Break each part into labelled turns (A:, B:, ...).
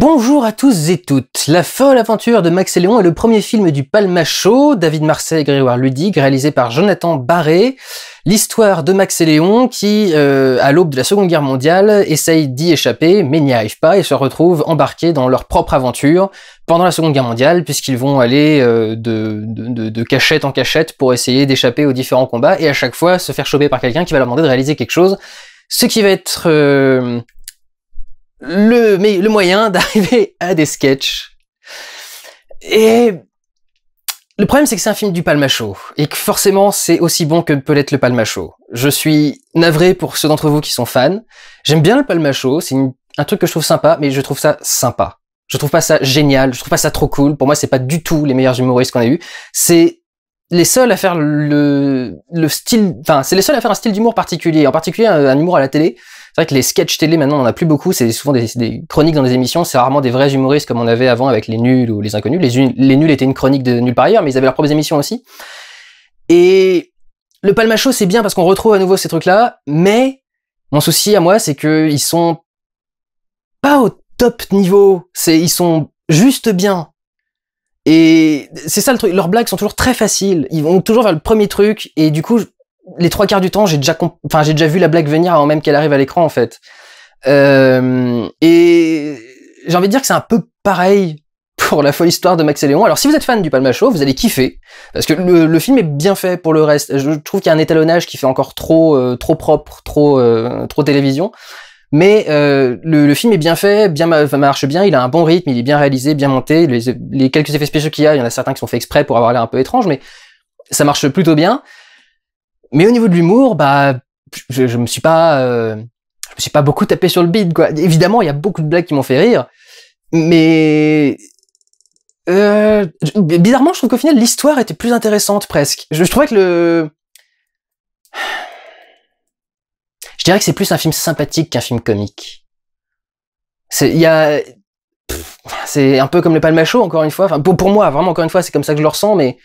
A: Bonjour à tous et toutes. La folle aventure de Max et Léon est le premier film du Palma David Marseille et Grégoire Ludig, réalisé par Jonathan Barré. L'histoire de Max et Léon qui, euh, à l'aube de la Seconde Guerre mondiale, essayent d'y échapper, mais n'y arrivent pas et se retrouvent embarqués dans leur propre aventure pendant la Seconde Guerre mondiale, puisqu'ils vont aller euh, de, cachette en cachette pour essayer d'échapper aux différents combats et à chaque fois se faire choper par quelqu'un qui va leur demander de réaliser quelque chose ce qui va être euh, le, mais le moyen d'arriver à des sketchs. Et le problème, c'est que c'est un film du Palmacho, et que forcément, c'est aussi bon que peut l'être le Palmacho. Je suis navré pour ceux d'entre vous qui sont fans. J'aime bien le Palmacho, c'est un truc que je trouve sympa, mais je trouve ça sympa. Je trouve pas ça génial, je trouve pas ça trop cool. Pour moi, c'est pas du tout les meilleurs humoristes qu'on a eu. C'est les seuls à faire le, le style, enfin, c'est les seuls à faire un style d'humour particulier, en particulier un, humour à la télé, c'est vrai que les sketchs télé, maintenant, on n'en a plus beaucoup. C'est souvent des, chroniques dans les émissions. C'est rarement des vrais humoristes comme on avait avant avec les nuls ou les inconnus. Les, nuls étaient une chronique de nuls par ailleurs, mais ils avaient leurs propres émissions aussi. Et le palmacho, c'est bien parce qu'on retrouve à nouveau ces trucs-là, mais mon souci à moi, c'est qu'ils sont pas au top niveau. C'est, ils sont juste bien. Et c'est ça le truc. Leurs blagues sont toujours très faciles. Ils vont toujours vers le premier truc. Et du coup, les trois quarts du temps, j'ai déjà, enfin, j'ai déjà vu la blague venir avant même qu'elle arrive à l'écran, en fait. Euh, et j'ai envie de dire que c'est un peu pareil pour la folle histoire de Max et Léon. Alors, si vous êtes fan du Palma Show, vous allez kiffer parce que le, film est bien fait pour le reste. Je trouve qu'il y a un étalonnage qui fait encore trop, euh, trop propre, trop, euh, trop télévision. Mais le, film est bien fait, bien marche bien, il a un bon rythme, il est bien réalisé, bien monté. Les, les quelques effets spéciaux qu'il y a, il y en a certains qui sont faits exprès pour avoir l'air un peu étrange, mais ça marche plutôt bien. Mais au niveau de l'humour, bah, je, je, me suis pas, euh, je me suis pas beaucoup tapé sur le bide, quoi. Évidemment, il y a beaucoup de blagues qui m'ont fait rire, mais euh, bizarrement, je trouve qu'au final, l'histoire était plus intéressante presque. Je, je, trouvais que le, je dirais que c'est plus un film sympathique qu'un film comique. C'est, il y a, c'est un peu comme le Palme encore une fois. Enfin, pour, pour moi, vraiment, encore une fois, c'est comme ça que je le ressens, mais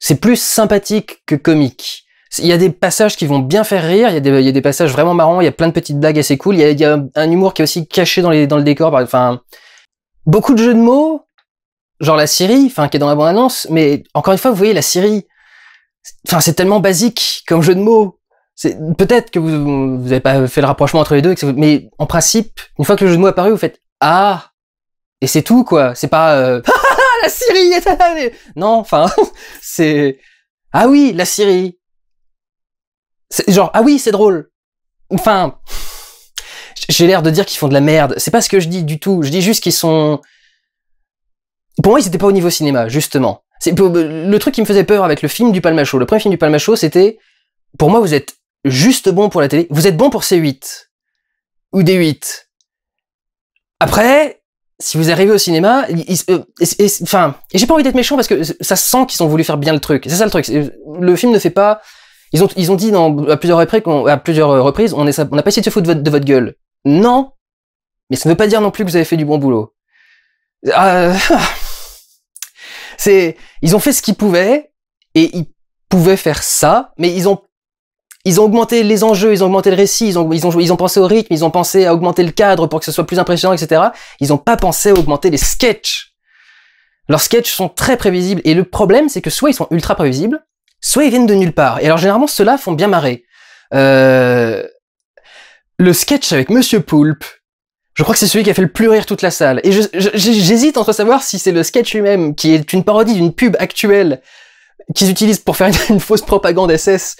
A: c'est plus sympathique que comique. Il y a des passages qui vont bien faire rire, il y, a des, passages vraiment marrants, il y a plein de petites blagues assez cool, il y a, un humour qui est aussi caché dans, les, dans le décor. Enfin, beaucoup de jeux de mots, genre la Syrie, enfin qui est dans la bonne annonce mais encore une fois, vous voyez la Syrie, enfin c'est tellement basique comme jeu de mots. C'est Peut-être que vous n'avez pas fait le rapprochement entre les deux, mais en principe, une fois que le jeu de mots est apparu, vous faites ah et c'est tout quoi. C'est pas euh, la Syrie est Non, enfin, c'est... Ah oui, la Syrie C'est genre, ah oui, c'est drôle Enfin... J'ai l'air de dire qu'ils font de la merde. C'est pas ce que je dis du tout. Je dis juste qu'ils sont... Pour moi, ils étaient pas au niveau cinéma, justement. C'est le truc qui me faisait peur avec le film du Palmacho. Le premier film du Palmacho, c'était... Pour moi, vous êtes juste bon pour la télé. Vous êtes bon pour C8. Ou D8. Après, si vous arrivez au cinéma, euh, enfin, et, j'ai pas envie d'être méchant parce que ça sent qu'ils ont voulu faire bien le truc. C'est ça le truc. Le film ne fait pas. Ils ont, ils ont dit dans, à plusieurs reprises, on, à plusieurs reprises, on n'a pas essayé de se foutre de votre, gueule. Non, mais ça ne veut pas dire non plus que vous avez fait du bon boulot. Ah, c'est, ils ont fait ce qu'ils pouvaient et ils pouvaient faire ça, mais ils ont ils ont augmenté les enjeux, ils ont augmenté le récit, ils ont, ils ont, ils ont pensé au rythme, ils ont pensé à augmenter le cadre pour que ce soit plus impressionnant, etc. Ils n'ont pas pensé à augmenter les sketchs. Leurs sketchs sont très prévisibles et le problème, c'est que soit ils sont ultra prévisibles, soit ils viennent de nulle part. Et alors généralement, ceux-là font bien marrer. Euh... Le sketch avec Monsieur Poulpe, je crois que c'est celui qui a fait le plus rire toute la salle. Et j'hésite entre savoir si c'est le sketch lui-même, qui est une parodie d'une pub actuelle qu'ils utilisent pour faire une, une fausse propagande SS,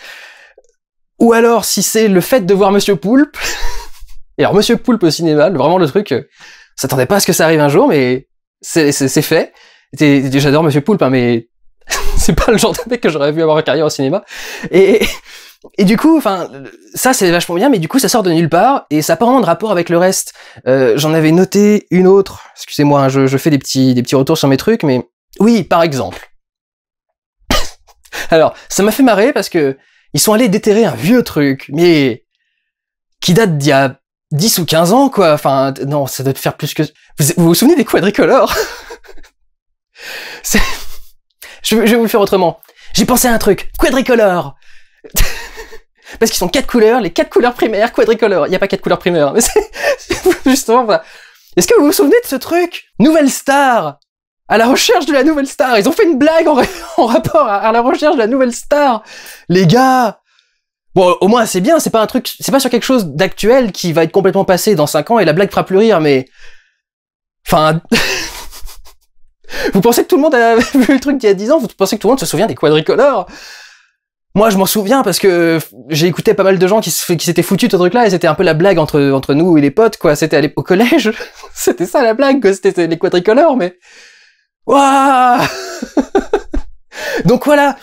A: ou alors, si c'est le fait de voir Monsieur Poulpe. Et alors, Monsieur Poulpe au cinéma, vraiment le truc, euh, s'attendait pas à ce que ça arrive un jour, mais c'est fait. J'adore Monsieur Poulpe, hein, mais c'est pas le genre de mec que j'aurais vu avoir une carrière au cinéma. Et, et du coup, enfin, ça c'est vachement bien, mais du coup ça sort de nulle part et ça n'a pas vraiment de rapport avec le reste. Euh, J'en avais noté une autre. Excusez-moi, hein, je, je, fais des petits, des petits retours sur mes trucs, mais oui, par exemple. Alors, ça m'a fait marrer parce que ils sont allés déterrer un vieux truc, mais qui date d'il y a 10 ou 15 ans, quoi. Enfin, non, ça doit faire plus que... Vous vous, vous souvenez des quadricolores je, vais vous le faire autrement. J'ai pensé à un truc. Quadricolore Parce qu'ils sont quatre couleurs, les quatre couleurs primaires, quadricolore. Il n'y a pas quatre couleurs primaires, mais c'est... Justement, Est-ce que vous vous souvenez de ce truc Nouvelle star à la recherche de la nouvelle star. Ils ont fait une blague en, rapport à, la recherche de la nouvelle star. Les gars. Bon, au moins c'est bien. C'est pas un truc, c'est pas sur quelque chose d'actuel qui va être complètement passé dans 5 ans et la blague fera plus rire. Mais, enfin, vous pensez que tout le monde a vu le truc d'il y a 10 ans Vous pensez que tout le monde se souvient des quadricolores moi, je m'en souviens parce que j'ai écouté pas mal de gens qui s'étaient foutus de ce truc-là et c'était un peu la blague entre, entre nous et les potes, quoi. C'était au collège. c'était ça la blague, c'était les quadricolores, mais Donc voilà,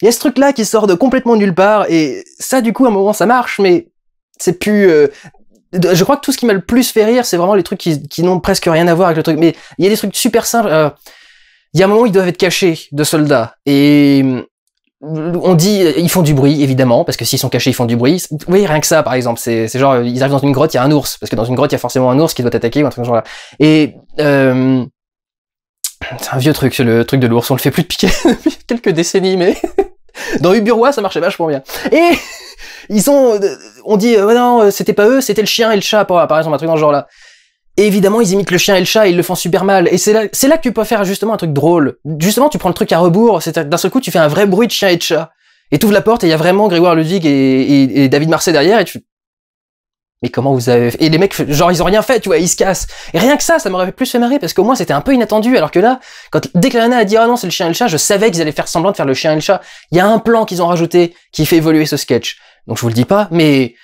A: il y a ce truc-là qui sort de complètement nulle part, et ça, du coup, à un moment, ça marche, mais c'est plus... Euh, je crois que tout ce qui m'a le plus fait rire, c'est vraiment les trucs qui, n'ont presque rien à voir avec le truc. Mais il y a des trucs super simples. Euh, il y a un moment, ils doivent être cachés de soldats. Et euh, on dit, ils font du bruit, évidemment, parce que s'ils sont cachés, ils font du bruit. Oui, rien que ça, par exemple. C'est genre, ils arrivent dans une grotte, il y a un ours. Parce que dans une grotte, il y a forcément un ours qui doit attaquer ou un truc genre là. Et... Euh c'est un vieux truc, le truc de l'ours. On le fait plus de piquer depuis quelques décennies, mais dans Uburwa, ça marchait vachement bien. Et ils ont, euh, on dit, euh, non, euh, c'était pas eux, c'était le chien et le chat, par exemple, un truc dans ce genre-là. Et évidemment, ils imitent le chien et le chat, ils le font super mal. Et c'est là, c'est là que tu peux faire justement un truc drôle. Justement, tu prends le truc à rebours, d'un seul coup, tu fais un vrai bruit de chien et de chat. Et ouvres la porte, et il y a vraiment Grégoire Ludwig et, et David Marseille derrière, et tu, mais comment vous avez fait Et les mecs, genre, ils ont rien fait, tu vois, ils se cassent. Et rien que ça, ça m'aurait plus fait marrer, parce qu'au moins, c'était un peu inattendu, alors que là, quand, dès que la a dit, ah non, c'est le chien et le chat, je savais qu'ils allaient faire semblant de faire le chien et le chat. Il y a un plan qu'ils ont rajouté qui fait évoluer ce sketch. Donc, je vous le dis pas, mais...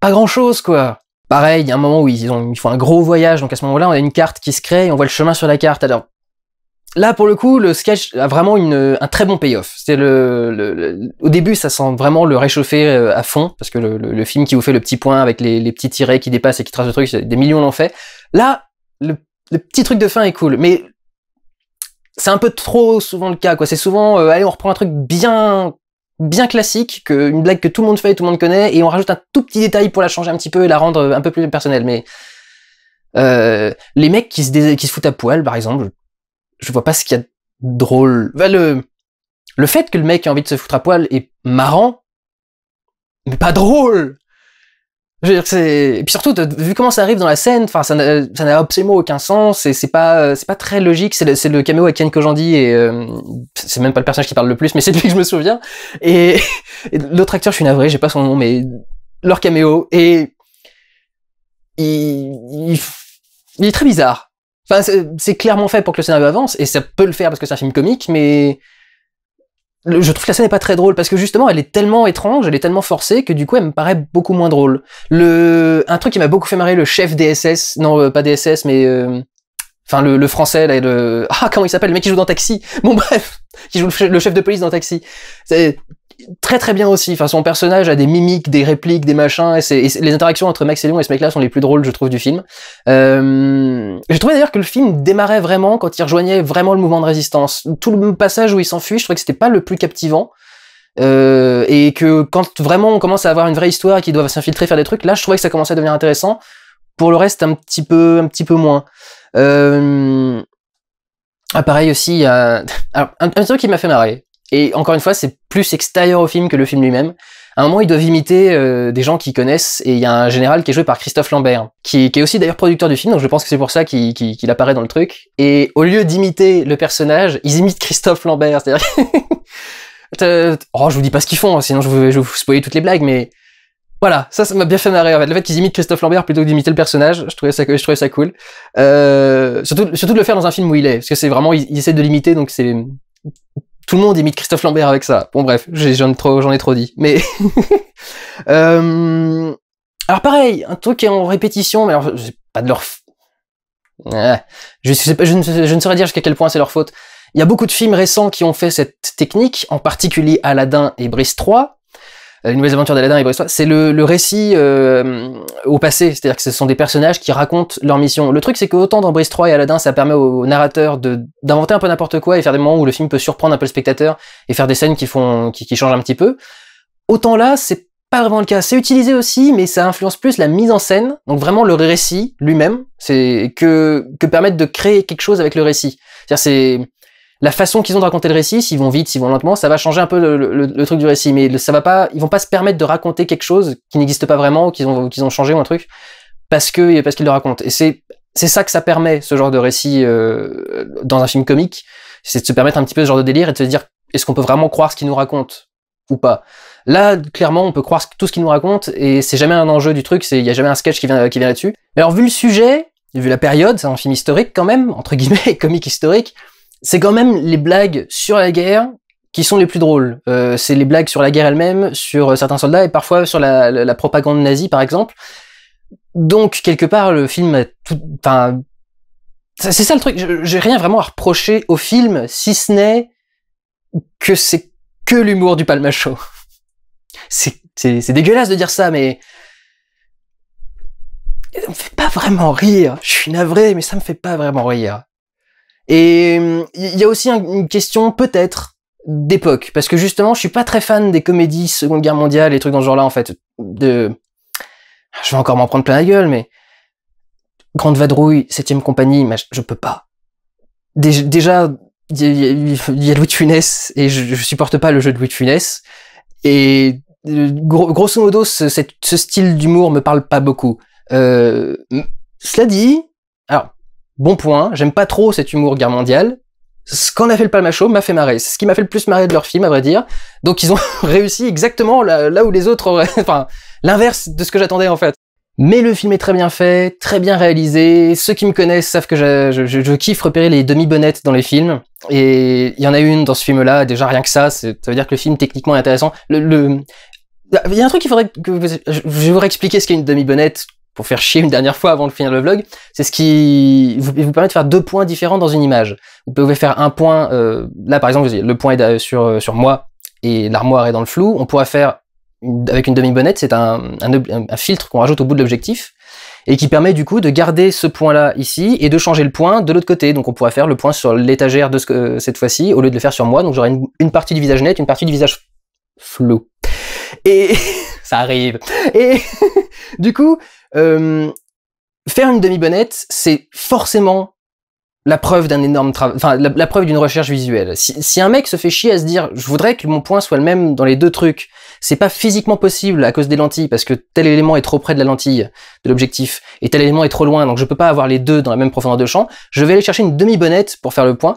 A: Pas grand chose, quoi. Pareil, il y a un moment où ils, ils font un gros voyage, donc à ce moment-là, on a une carte qui se crée, et on voit le chemin sur la carte. Alors, là pour le coup le sketch a vraiment un très bon payoff c'est le, au début ça sent vraiment le réchauffer euh, à fond parce que le, film qui vous fait le petit point avec les, petits tirets qui dépassent et qui tracent le truc des millions l'ont fait là le, petit truc de fin est cool mais c'est un peu trop souvent le cas quoi c'est souvent euh, allez on reprend un truc bien bien classique que une blague que tout le monde fait tout le monde connaît et on rajoute un tout petit détail pour la changer un petit peu et la rendre un peu plus personnelle mais euh, les mecs qui se, qui se foutent à poil, par exemple, je vois pas ce qu'il y a de drôle. Bah, le, le fait que le mec ait envie de se foutre à poil est marrant, mais pas drôle. Je veux dire, c'est, et puis surtout, vu comment ça arrive dans la scène, enfin, ça n'a absolument aucun sens, et c'est pas, euh, c'est pas très logique, c'est le, le, caméo avec Ken Kojandi, et euh, c'est même pas le personnage qui parle le plus, mais c'est lui que je me souviens, et, l'autre acteur, je suis navré, j'ai pas son nom, mais leur caméo, et il est très bizarre. Enfin, c'est clairement fait pour que le scénario avance, et ça peut le faire parce que c'est un film comique, mais je trouve que la scène n'est pas très drôle parce que justement, elle est tellement étrange, elle est tellement forcée que du coup, elle me paraît beaucoup moins drôle. Le un truc qui m'a beaucoup fait marrer, le chef DSS, non euh, pas DSS, mais euh, Enfin, le, français, là, le... Ah, comment il s'appelle Le mec qui joue dans Taxi Bon, bref, qui joue le, le chef de police dans Taxi très très bien aussi. Enfin, son personnage a des mimiques, des répliques, des machins. Et, les interactions entre Max et Léon et ce mec-là sont les plus drôles, je trouve, du film. Euh, j'ai trouvé d'ailleurs que le film démarrait vraiment quand il rejoignait vraiment le mouvement de résistance. Tout le passage où il s'enfuit, je trouvais que c'était pas le plus captivant. Euh, et que quand vraiment on commence à avoir une vraie histoire et qu'il doivent s'infiltrer, faire des trucs, là, je trouvais que ça commençait à devenir intéressant. Pour le reste, un petit peu, un petit peu moins. Euh, ah, pareil aussi, un, truc qui m'a fait marrer, et encore une fois, c'est plus extérieur au film que le film lui-même. À un moment, ils doivent imiter euh, des gens qu'ils connaissent, et il y a un général qui est joué par Christophe Lambert, qui, qui est aussi d'ailleurs producteur du film, donc je pense que c'est pour ça qu'il apparaît dans le truc. Et au lieu d'imiter le personnage, ils imitent Christophe Lambert, c'est-à-dire... Euh, oh, je vous dis pas ce qu'ils font, hein, sinon je vous, vous toutes les blagues, mais... Voilà, ça, ça m'a bien fait marrer. En fait. Le fait qu'ils imitent Christophe Lambert plutôt que d'imiter le personnage, je trouvais ça, je trouvais ça cool. Euh, surtout, de le faire dans un film où il est, parce que c'est vraiment, ils il essaie de l'imiter, donc c'est tout le monde imite Christophe Lambert avec ça. Bon bref, j'en ai, trop, j'en ai trop dit. Mais euh, alors pareil, un truc qui est en répétition, mais alors pas de leur. Ah, je, sais pas, ne, je ne saurais dire jusqu'à quel point c'est leur faute. Il y a beaucoup de films récents qui ont fait cette technique, en particulier Aladdin et Brice 3, les Nouvelles Aventures d'Aladin et c'est le, récit euh, au passé, c'est-à-dire que ce sont des personnages qui racontent leur mission. Le truc, c'est qu'autant dans Brice 3 et Aladin, ça permet au narrateur d'inventer un peu n'importe quoi et faire des moments où le film peut surprendre un peu le spectateur et faire des scènes qui font qui, changent un petit peu. Autant là, c'est pas vraiment le cas. C'est utilisé aussi, mais ça influence plus la mise en scène, donc vraiment le récit lui-même, c'est que que permettre de créer quelque chose avec le récit. C'est-à-dire c'est la façon qu'ils ont de raconter le récit, s'ils vont vite, s'ils vont lentement, ça va changer un peu le, truc du récit. Mais ça va pas, ils vont pas se permettre de raconter quelque chose qui n'existe pas vraiment, qu'ils ont, qu'ils ont changé ou un truc, parce que parce qu'ils le racontent. Et c'est c'est ça que ça permet ce genre de récit euh, dans un film comique, c'est de se permettre un petit peu ce genre de délire et de se dire est-ce qu'on peut vraiment croire ce qu'ils nous racontent ou pas. Là, clairement, on peut croire tout ce qu'ils nous racontent et c'est jamais un enjeu du truc, il y a jamais un sketch qui vient, qui vient là-dessus. Mais alors vu le sujet, vu la période, c'est un film historique quand même, entre guillemets, comique historique, c'est quand même les blagues sur la guerre qui sont les plus drôles. Euh, c'est les blagues sur la guerre elle-même, sur euh, certains soldats et parfois sur la, propagande nazie, par exemple. Donc, quelque part, le film a tout... Enfin, c'est ça le truc. J'ai rien vraiment à reprocher au film, si ce n'est que c'est que l'humour du palmacho. C'est dégueulasse de dire ça, mais ça me fait pas vraiment rire. Je suis navré, mais ça me fait pas vraiment rire. Et il hum, y a aussi une question peut-être d'époque, parce que justement, je suis pas très fan des comédies Seconde Guerre mondiale et trucs dans ce genre-là, en fait. De, je vais encore m'en prendre plein la gueule, mais Grande Vadrouille, Septième Compagnie, je peux pas. Déjà, il y, a Louis de Funès et je, supporte pas le jeu de Louis de Funès. Et euh, grosso modo, ce, ce style d'humour me parle pas beaucoup. Euh, cela dit, alors bon point, j'aime pas trop cet humour guerre mondiale. Ce qu'en a fait le chaud m'a fait marrer. C'est ce qui m'a fait le plus marrer de leur film, à vrai dire. Donc ils ont réussi exactement là, où les autres auraient... Enfin, l'inverse de ce que j'attendais en fait. Mais le film est très bien fait, très bien réalisé. Ceux qui me connaissent savent que je, kiffe repérer les demi-bonnettes dans les films. Et il y en a une dans ce film-là, déjà rien que ça, ça veut dire que le film techniquement est intéressant. Le, le... Il y a un truc qu'il faudrait que je vais vous réexpliquer ce qu'est une demi-bonnette pour faire chier une dernière fois avant de finir le vlog, c'est ce qui vous, permet de faire deux points différents dans une image. Vous pouvez faire un point, euh, là par exemple, le point est euh, sur, euh, sur moi et l'armoire est dans le flou. On pourrait faire avec une demi-bonnette, c'est un, un, filtre qu'on rajoute au bout de l'objectif et qui permet du coup de garder ce point-là ici et de changer le point de l'autre côté. Donc on pourrait faire le point sur l'étagère de ce, que cette fois-ci au lieu de le faire sur moi. Donc j'aurai une, une partie du visage net, une partie du visage flou. Et ça arrive. Et du coup, euh, faire une demi-bonnette, c'est forcément la preuve d'un énorme travail, enfin la, preuve d'une recherche visuelle. Si, si, un mec se fait chier à se dire, je voudrais que mon point soit le même dans les deux trucs, c'est pas physiquement possible à cause des lentilles parce que tel élément est trop près de la lentille de l'objectif et tel élément est trop loin, donc je peux pas avoir les deux dans la même profondeur de champ. Je vais aller chercher une demi-bonnette pour faire le point.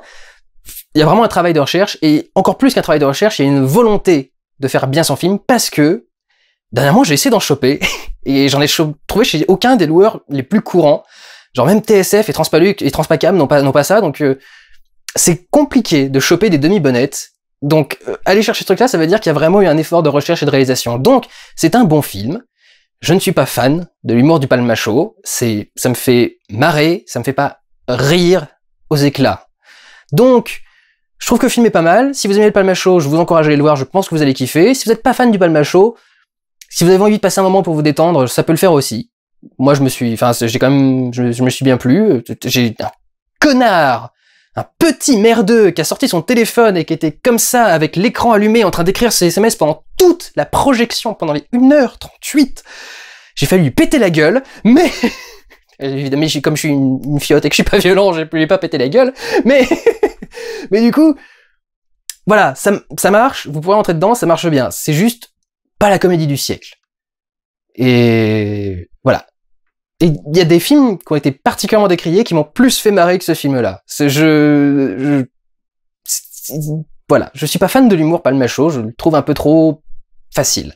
A: Il y a vraiment un travail de recherche et encore plus qu'un travail de recherche, il y a une volonté de faire bien son film parce que Dernièrement, j'ai essayé d'en choper et j'en ai trouvé chez aucun des loueurs les plus courants. Genre même TSF et Transpaluc et Transpacam n'ont pas, pas ça, donc euh, c'est compliqué de choper des demi-bonnettes. Donc euh, aller chercher ce truc-là, ça veut dire qu'il y a vraiment eu un effort de recherche et de réalisation. Donc c'est un bon film. Je ne suis pas fan de l'humour du palmacho. C'est, ça me fait marrer, ça me fait pas rire aux éclats. Donc, je trouve que le film est pas mal. Si vous aimez le Palma je vous encourage à aller le voir. Je pense que vous allez kiffer. Si vous n'êtes pas fan du Palmacho, si vous avez envie de passer un moment pour vous détendre, ça peut le faire aussi. Moi, je me suis, enfin, j'ai quand même, je, me suis bien plu. J'ai un connard, un petit merdeux qui a sorti son téléphone et qui était comme ça avec l'écran allumé en train d'écrire ses SMS pendant toute la projection, pendant les 1h38. J'ai failli lui péter la gueule, mais évidemment, comme je suis une, une, fiotte et que je suis pas violent, je lui ai pas pété la gueule, mais, mais du coup, voilà, ça, ça marche, vous pouvez rentrer dedans, ça marche bien. C'est juste, pas la comédie du siècle. Et voilà. Et il y a des films qui ont été particulièrement décriés qui m'ont plus fait marrer que ce film-là. Je, je voilà, je suis pas fan de l'humour macho. je le trouve un peu trop facile.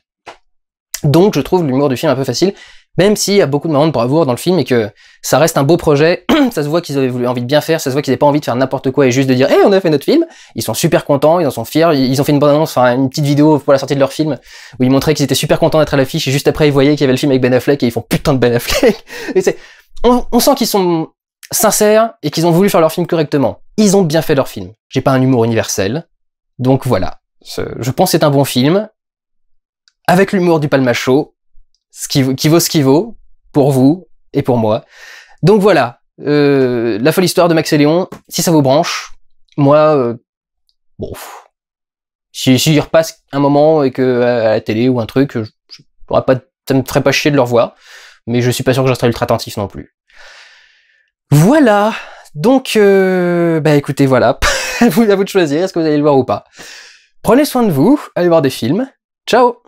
A: Donc je trouve l'humour du film un peu facile même s'il y a beaucoup de moments de bravoure dans le film et que ça reste un beau projet, ça se voit qu'ils avaient voulu, envie de bien faire, ça se voit qu'ils n'avaient pas envie de faire n'importe quoi et juste de dire Hé, eh, on a fait notre film !» Ils sont super contents, ils en sont fiers, ils ont fait une bonne annonce, enfin une petite vidéo pour la sortie de leur film où ils montraient qu'ils étaient super contents d'être à l'affiche et juste après ils voyaient qu'il y avait le film avec Ben Affleck et ils font « Putain de Ben Affleck !» on, on sent qu'ils sont sincères et qu'ils ont voulu faire leur film correctement. Ils ont bien fait leur film. J'ai pas un humour universel, donc voilà. Je pense que c'est un bon film, avec l'humour du palmachot, qui, vaut ce qui vaut pour vous et pour moi. Donc voilà, euh, la folle histoire de Max et Léon. Si ça vous branche, moi, euh, bon, si, si j'y repasse un moment et que à, la télé ou un truc, je, pourrais pas, ça me ferait pas chier de leur voir, mais je suis pas sûr que je serais ultra attentif non plus. Voilà. Donc, euh, bah écoutez, voilà, à vous de choisir, est-ce que vous allez le voir ou pas. Prenez soin de vous, allez voir des films. Ciao